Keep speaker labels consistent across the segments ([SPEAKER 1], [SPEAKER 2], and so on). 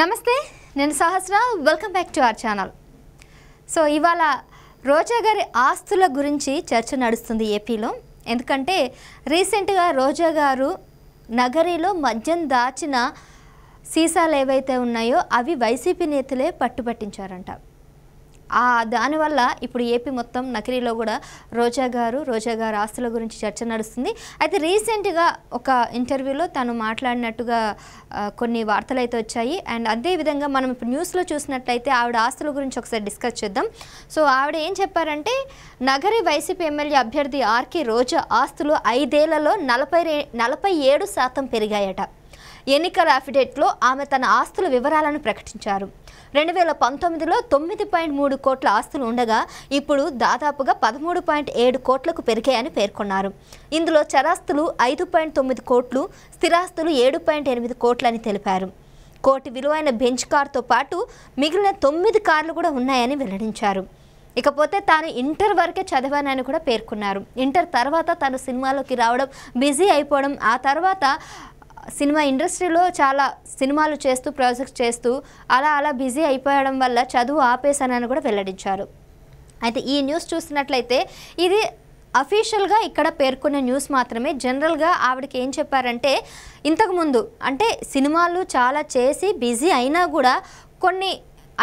[SPEAKER 1] నమస్తే నేను Sahasra welcome back to our channel so ఇవాళ రోజా గారి ఆస్తుల గురించి చర్చ నడుస్తుంది ఏపీలో ఎందుకంటే రీసెంట్గా రోజా గారు నగరిలో మద్యం దాచిన సీసాలు ఏవైతే ఉన్నాయో అవి వైసీపీ నేతలే పట్టుబట్టించారంట దానివల్ల ఇప్పుడు ఏపీ మొత్తం నకిలీలో కూడా రోజా గారు రోజా గారు ఆస్తుల గురించి చర్చ నడుస్తుంది అయితే రీసెంట్గా ఒక ఇంటర్వ్యూలో తను మాట్లాడినట్టుగా కొన్ని వార్తలు అయితే వచ్చాయి అండ్ అదేవిధంగా మనం ఇప్పుడు న్యూస్లో చూసినట్లయితే ఆవిడ ఆస్తుల గురించి ఒకసారి డిస్కస్ చేద్దాం సో ఆవిడ ఏం చెప్పారంటే నగరి వైసీపీ ఎమ్మెల్యే అభ్యర్థి ఆర్కే రోజా ఆస్తులు ఐదేళ్లలో నలభై నలభై ఏడు శాతం పెరిగాయట ఎన్నికల అఫిడేట్లో ఆమె తన ఆస్తుల వివరాలను ప్రకటించారు రెండు వేల పంతొమ్మిదిలో తొమ్మిది పాయింట్ మూడు కోట్ల ఆస్తులు ఉండగా ఇప్పుడు దాదాపుగా పదమూడు పాయింట్ ఏడు కోట్లకు పెరిగాయని పేర్కొన్నారు ఇందులో చరాస్తులు ఐదు పాయింట్ తొమ్మిది కోట్లు స్థిరాస్తులు ఏడు పాయింట్ ఎనిమిది కోట్లు అని తెలిపారు కోటి విలువైన బెంచ్ కార్తో పాటు మిగిలిన తొమ్మిది కార్లు కూడా ఉన్నాయని వెల్లడించారు ఇకపోతే తాను ఇంటర్ వరకే చదివానని కూడా పేర్కొన్నారు ఇంటర్ తర్వాత తను సినిమాలోకి రావడం బిజీ అయిపోవడం ఆ తర్వాత సినిమా ఇండస్ట్రీలో చాలా సినిమాలు చేస్తూ ప్రాజెక్ట్స్ చేస్తూ అలా అలా బిజీ అయిపోయడం వల్ల చదువు ఆపేశానని కూడా వెల్లడించారు అయితే ఈ న్యూస్ చూసినట్లయితే ఇది అఫీషియల్గా ఇక్కడ పేర్కొన్న న్యూస్ మాత్రమే జనరల్గా ఆవిడకి ఏం చెప్పారంటే ఇంతకుముందు అంటే సినిమాలు చాలా చేసి బిజీ అయినా కూడా కొన్ని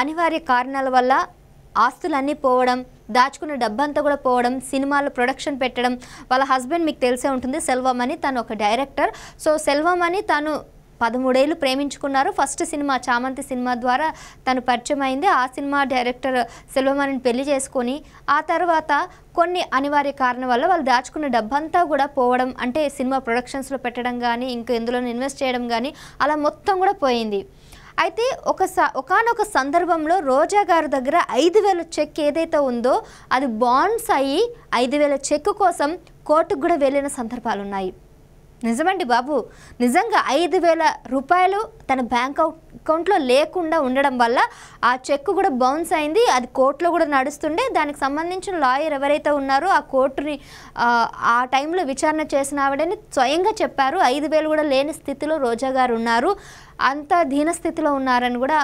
[SPEAKER 1] అనివార్య కారణాల వల్ల ఆస్తులన్నీ పోవడం దాచుకున్న డబ్బంతా కూడా పోవడం సినిమాలు ప్రొడక్షన్ పెట్టడం వాళ్ళ హస్బెండ్ మీకు తెలిసే ఉంటుంది సెల్వం అని తను ఒక డైరెక్టర్ సో సెల్వం అని తను పదమూడేళ్ళు ప్రేమించుకున్నారు ఫస్ట్ సినిమా చామంతి సినిమా ద్వారా తను పరిచయం అయింది ఆ సినిమా డైరెక్టర్ సెల్వమణిని పెళ్లి చేసుకొని ఆ తర్వాత కొన్ని అనివార్య కారణం వల్ల వాళ్ళు దాచుకున్న డబ్బంతా కూడా పోవడం అంటే సినిమా ప్రొడక్షన్స్లో పెట్టడం కానీ ఇంకా ఇందులో ఇన్వెస్ట్ చేయడం కానీ అలా మొత్తం కూడా పోయింది అయితే ఒక ఒకనొక సందర్భంలో రోజా గారి దగ్గర ఐదు వేల చెక్ ఏదైతే ఉందో అది బాండ్స్ అయ్యి ఐదు వేల చెక్ కోసం కోర్టుకు కూడా వెళ్ళిన సందర్భాలు ఉన్నాయి నిజమండి బాబు నిజంగా ఐదు వేల రూపాయలు తన బ్యాంక్ అకౌంట్లో లేకుండా ఉండడం వల్ల ఆ చెక్ కూడా బౌన్స్ అయింది అది కోర్టులో కూడా నడుస్తుండే దానికి సంబంధించిన లాయర్ ఎవరైతే ఉన్నారో ఆ కోర్టుని ఆ టైంలో విచారణ చేసిన ఆవిడని స్వయంగా చెప్పారు ఐదు వేలు కూడా లేని స్థితిలో రోజా గారు ఉన్నారు అంత దీనస్థితిలో ఉన్నారని కూడా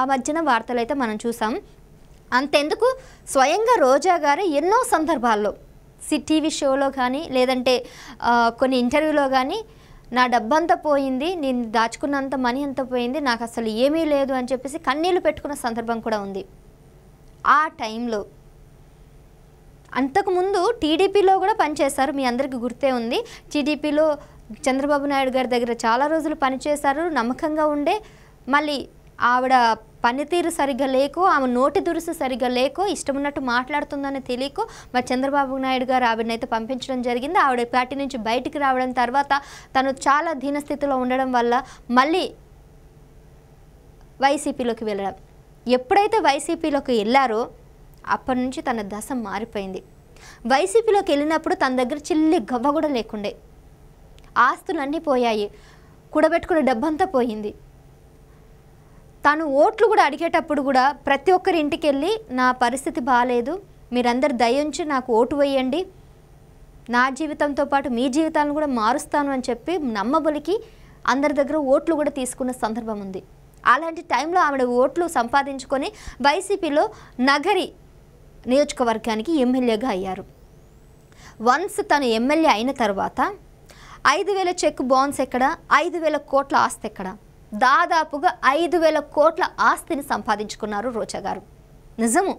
[SPEAKER 1] ఆ మధ్యన వార్తలు అయితే మనం చూసాం అంతెందుకు స్వయంగా రోజా గారే ఎన్నో సందర్భాల్లో టీవీ షోలో కానీ లేదంటే కొన్ని ఇంటర్వ్యూలో కానీ నా డబ్బంతా పోయింది నేను దాచుకున్నంత మనీ అంతా పోయింది నాకు అసలు ఏమీ లేదు అని చెప్పేసి కన్నీళ్ళు పెట్టుకున్న సందర్భం కూడా ఉంది ఆ టైంలో అంతకుముందు టీడీపీలో కూడా పనిచేశారు మీ అందరికీ గుర్తే ఉంది టీడీపీలో చంద్రబాబు నాయుడు గారి దగ్గర చాలా రోజులు పనిచేశారు నమ్మకంగా ఉండే మళ్ళీ ఆవిడ పనితీరు సరిగ్గా లేకో ఆమె నోటి దురుసు సరిగ్గా లేకో ఇష్టమున్నట్టు మాట్లాడుతుందని తెలియక మరి చంద్రబాబు నాయుడు గారు ఆవిడనైతే పంపించడం జరిగింది ఆవిడ పార్టీ నుంచి బయటికి రావడం తర్వాత తను చాలా దీనస్థితిలో ఉండడం వల్ల మళ్ళీ వైసీపీలోకి వెళ్ళడం ఎప్పుడైతే వైసీపీలోకి వెళ్ళారో అప్పటి నుంచి తన దశ మారిపోయింది వైసీపీలోకి వెళ్ళినప్పుడు తన దగ్గర చిల్లి గవ్వ కూడా లేకుండే ఆస్తులన్నీ పోయాయి కూడబెట్టుకునే డబ్బంతా పోయింది తను ఓట్లు కూడా అడిగేటప్పుడు కూడా ప్రతి ఒక్కరి ఇంటికి వెళ్ళి నా పరిస్థితి బాగాలేదు మీరందరు దయించి నాకు ఓటు వేయండి నా జీవితంతో పాటు మీ జీవితాలను కూడా మారుస్తాను అని చెప్పి నమ్మబలికి అందరి దగ్గర ఓట్లు కూడా తీసుకున్న సందర్భం ఉంది అలాంటి టైంలో ఆవిడ ఓట్లు సంపాదించుకొని వైసీపీలో నగరి నియోజకవర్గానికి ఎమ్మెల్యేగా అయ్యారు వన్స్ తను ఎమ్మెల్యే అయిన తర్వాత ఐదు వేల చెక్ బాన్స్ ఎక్కడ ఐదు వేల కోట్ల ఆస్తి ఎక్కడ దాదాపుగా ఐదు వేల కోట్ల ఆస్తిని సంపాదించుకున్నారు రోజా గారు నిజము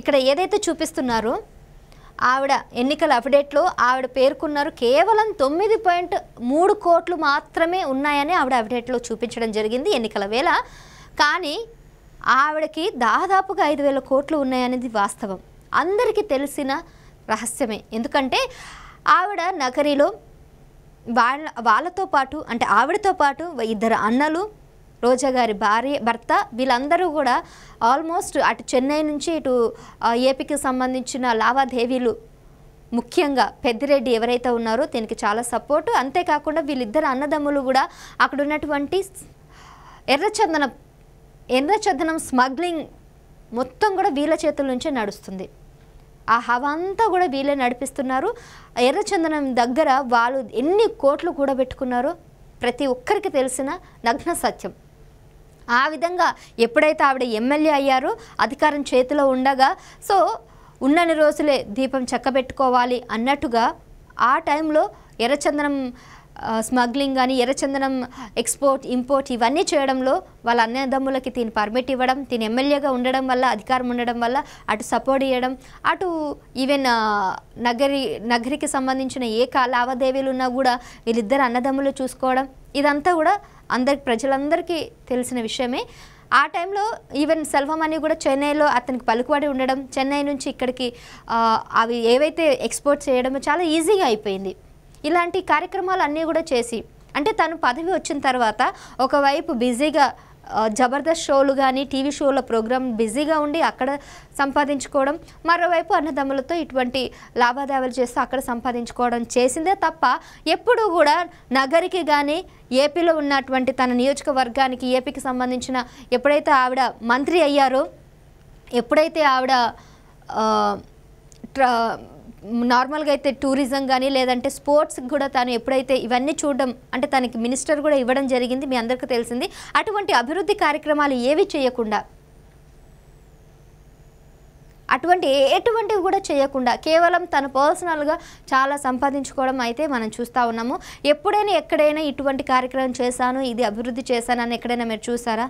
[SPEAKER 1] ఇక్కడ ఏదైతే చూపిస్తున్నారో ఆవిడ ఎన్నికల అఫిడేట్లో ఆవిడ పేర్కొన్నారు కేవలం తొమ్మిది పాయింట్ మూడు కోట్లు మాత్రమే ఉన్నాయని ఆవిడ అఫిడేట్లో చూపించడం జరిగింది ఎన్నికల వేళ కానీ ఆవిడకి దాదాపుగా ఐదు వేల కోట్లు ఉన్నాయనేది వాస్తవం అందరికీ తెలిసిన రహస్యమే ఎందుకంటే ఆవిడ నగరిలో వాళ్ళ వాళ్ళతో పాటు అంటే ఆవిడతో పాటు ఇద్దరు అన్నలు రోజా గారి భార్య భర్త వీళ్ళందరూ కూడా ఆల్మోస్ట్ అటు చెన్నై నుంచి ఇటు ఏపీకి సంబంధించిన లావాదేవీలు ముఖ్యంగా పెద్దిరెడ్డి ఎవరైతే ఉన్నారో దీనికి చాలా సపోర్టు అంతేకాకుండా వీళ్ళిద్దరు అన్నదమ్ములు కూడా అక్కడ ఉన్నటువంటి ఎర్రచందనం ఎర్రచందనం స్మగ్లింగ్ మొత్తం కూడా వీళ్ళ చేతుల నుంచే నడుస్తుంది ఆ హవ అంతా కూడా వీళ్ళే నడిపిస్తున్నారు ఎర్రచందనం దగ్గర వాళ్ళు ఎన్ని కోట్లు కూడా పెట్టుకున్నారు ప్రతి ఒక్కరికి తెలిసిన నగ్న సత్యం ఆ విధంగా ఎప్పుడైతే ఆవిడ ఎమ్మెల్యే అయ్యారో అధికారం చేతిలో ఉండగా సో ఉన్నన్ని రోజులే దీపం చక్కబెట్టుకోవాలి అన్నట్టుగా ఆ టైంలో ఎర్రచందనం స్మగ్లింగ్ కానీ ఎర్రచందనం ఎక్స్పోర్ట్ ఇంపోర్ట్ ఇవన్నీ చేయడంలో వాళ్ళ అన్నదమ్ములకి దీని పర్మిట్ ఇవ్వడం దీని ఎమ్మెల్యేగా ఉండడం వల్ల అధికారం ఉండడం వల్ల అటు సపోర్ట్ ఇవ్వడం అటు ఈవెన్ నగరి నగరికి సంబంధించిన ఏ లావాదేవీలు ఉన్నా కూడా వీళ్ళిద్దరు అన్నదమ్ములు చూసుకోవడం ఇదంతా కూడా అందరి ప్రజలందరికీ తెలిసిన విషయమే ఆ టైంలో ఈవెన్ సెల్వం అని కూడా చెన్నైలో అతనికి పలుకుబడి ఉండడం చెన్నై నుంచి ఇక్కడికి అవి ఏవైతే ఎక్స్పోర్ట్ చేయడమో చాలా ఈజీగా అయిపోయింది ఇలాంటి కార్యక్రమాలు అన్నీ కూడా చేసి అంటే తను పదవి వచ్చిన తర్వాత ఒకవైపు బిజీగా జబర్దస్త్ షోలు కానీ టీవీ షోల ప్రోగ్రామ్ బిజీగా ఉండి అక్కడ సంపాదించుకోవడం మరోవైపు అన్నదమ్ములతో ఇటువంటి లాభాదేవాలు చేస్తూ అక్కడ సంపాదించుకోవడం చేసిందే తప్ప ఎప్పుడూ కూడా నగరికి కానీ ఏపీలో ఉన్నటువంటి తన నియోజకవర్గానికి ఏపీకి సంబంధించిన ఎప్పుడైతే ఆవిడ మంత్రి అయ్యారో ఎప్పుడైతే ఆవిడ నార్మల్గా అయితే టూరిజం కానీ లేదంటే స్పోర్ట్స్ కూడా తాను ఎప్పుడైతే ఇవన్నీ చూడడం అంటే తనకి మినిస్టర్ కూడా ఇవ్వడం జరిగింది మీ అందరికీ తెలిసింది అటువంటి అభివృద్ధి కార్యక్రమాలు ఏవి చేయకుండా అటువంటి ఎటువంటివి కూడా చేయకుండా కేవలం తను పర్సనల్గా చాలా సంపాదించుకోవడం అయితే మనం చూస్తూ ఉన్నాము ఎప్పుడైనా ఎక్కడైనా ఇటువంటి కార్యక్రమం చేశాను ఇది అభివృద్ధి చేశాను అని ఎక్కడైనా మీరు చూసారా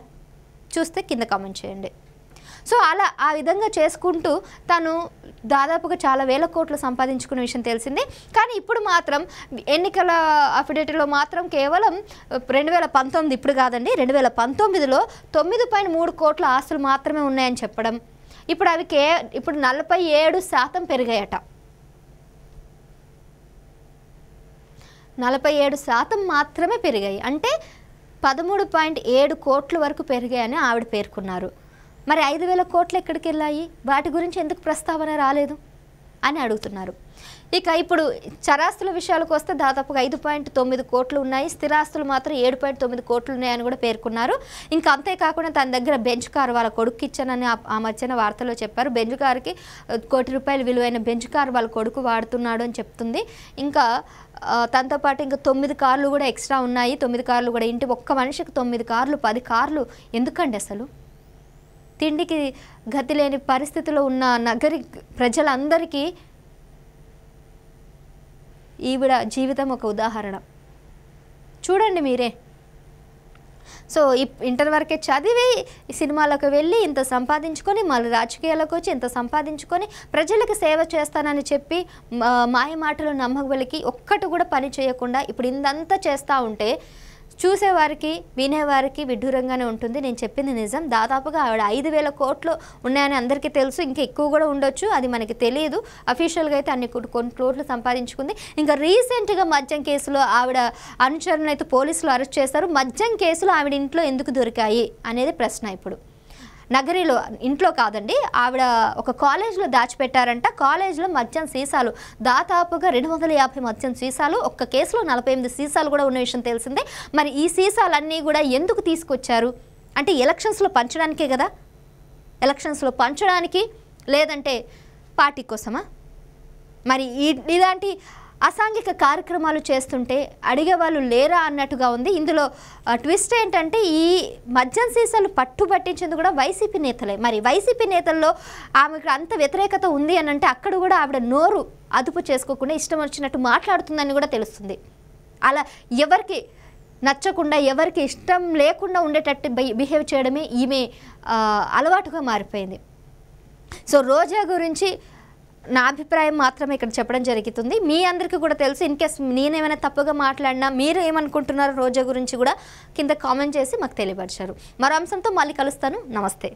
[SPEAKER 1] చూస్తే కింద కామెంట్ చేయండి సో అలా ఆ విధంగా చేసుకుంటూ తను దాదాపుగా చాలా వేల కోట్లు సంపాదించుకున్న విషయం తెలిసిందే కానీ ఇప్పుడు మాత్రం ఎన్నికల అఫిడేట్లో మాత్రం కేవలం రెండు వేల పంతొమ్మిది ఇప్పుడు కాదండి రెండు వేల పంతొమ్మిదిలో తొమ్మిది పాయింట్ మూడు కోట్ల ఆస్తులు మాత్రమే ఉన్నాయని చెప్పడం ఇప్పుడు అవి కే ఇప్పుడు నలభై ఏడు శాతం పెరిగాయట నలభై ఏడు శాతం మాత్రమే పెరిగాయి అంటే పదమూడు పాయింట్ ఏడు కోట్ల వరకు పెరిగాయని ఆవిడ పేర్కొన్నారు మరి ఐదు వేల కోట్లు ఎక్కడికి వెళ్ళాయి వాటి గురించి ఎందుకు ప్రస్తావన రాలేదు అని అడుగుతున్నారు ఇక ఇప్పుడు చరాస్తుల విషయాలకు వస్తే దాదాపుగా ఐదు పాయింట్ తొమ్మిది కోట్లు ఉన్నాయి స్థిరాస్తులు మాత్రం ఏడు పాయింట్ తొమ్మిది కోట్లు ఉన్నాయని కూడా పేర్కొన్నారు ఇంకా అంతేకాకుండా తన దగ్గర బెంచ్ కారు వాళ్ళ కొడుకు ఇచ్చానని ఆ మధ్యన వార్తలో చెప్పారు బెంచ్ కారుకి కోటి రూపాయల విలువైన బెంచ్ కారు వాళ్ళ కొడుకు వాడుతున్నాడు అని చెప్తుంది ఇంకా తనతో పాటు ఇంకా తొమ్మిది కార్లు కూడా ఎక్స్ట్రా ఉన్నాయి తొమ్మిది కార్లు కూడా ఇంటి ఒక్క మనిషికి తొమ్మిది కార్లు పది కార్లు ఎందుకండి అసలు తిండికి గతి లేని పరిస్థితిలో ఉన్న నగరి ప్రజలందరికీ ఈవిడ జీవితం ఒక ఉదాహరణ చూడండి మీరే సో ఇంటర్ వరకే చదివి సినిమాలకు వెళ్ళి ఇంత సంపాదించుకొని మళ్ళీ రాజకీయాలకు వచ్చి ఇంత సంపాదించుకొని ప్రజలకు సేవ చేస్తానని చెప్పి మాయ మాటలు నమ్మకం ఒక్కటి కూడా పని చేయకుండా ఇప్పుడు ఇందంతా చేస్తూ ఉంటే చూసేవారికి వినేవారికి విడ్డూరంగానే ఉంటుంది నేను చెప్పింది నిజం దాదాపుగా ఆవిడ ఐదు వేల కోట్లు ఉన్నాయని అందరికీ తెలుసు ఇంకా ఎక్కువ కూడా ఉండొచ్చు అది మనకి తెలియదు అఫీషియల్గా అయితే అన్ని కొన్ని కోట్లు సంపాదించుకుంది ఇంకా రీసెంట్గా మద్యం కేసులో ఆవిడ అనుచరులను అయితే పోలీసులు అరెస్ట్ చేశారు మద్యం కేసులు ఆవిడ ఇంట్లో ఎందుకు దొరికాయి అనేది ప్రశ్న ఇప్పుడు నగరిలో ఇంట్లో కాదండి ఆవిడ ఒక కాలేజ్లో దాచిపెట్టారంట కాలేజ్లో మద్యం సీసాలు దాదాపుగా రెండు వందల యాభై మద్యం సీసాలు ఒక్క కేసులో నలభై ఎనిమిది సీసాలు కూడా ఉన్న విషయం తెలిసిందే మరి ఈ సీసాలన్నీ కూడా ఎందుకు తీసుకొచ్చారు అంటే ఎలక్షన్స్లో పంచడానికే కదా ఎలక్షన్స్లో పంచడానికి లేదంటే పార్టీ కోసమా మరి ఇలాంటి అసాంఘిక కార్యక్రమాలు చేస్తుంటే అడిగేవాళ్ళు లేరా అన్నట్టుగా ఉంది ఇందులో ట్విస్ట్ ఏంటంటే ఈ మద్యం సీసాలు పట్టు పట్టించింది కూడా వైసీపీ నేతలే మరి వైసీపీ నేతల్లో ఆమెకు అంత వ్యతిరేకత ఉంది అని అంటే అక్కడ కూడా ఆవిడ నోరు అదుపు చేసుకోకుండా ఇష్టం వచ్చినట్టు మాట్లాడుతుందని కూడా తెలుస్తుంది అలా ఎవరికి నచ్చకుండా ఎవరికి ఇష్టం లేకుండా ఉండేటట్టు బిహేవ్ చేయడమే ఈమె అలవాటుగా మారిపోయింది సో రోజా గురించి నా అభిప్రాయం మాత్రమే ఇక్కడ చెప్పడం జరుగుతుంది మీ అందరికీ కూడా తెలుసు ఇన్ కేస్ నేనేమైనా తప్పుగా మాట్లాడినా మీరు ఏమనుకుంటున్నారో రోజా గురించి కూడా కింద కామెంట్ చేసి మాకు తెలియపరిచారు మరో అంశంతో మళ్ళీ కలుస్తాను నమస్తే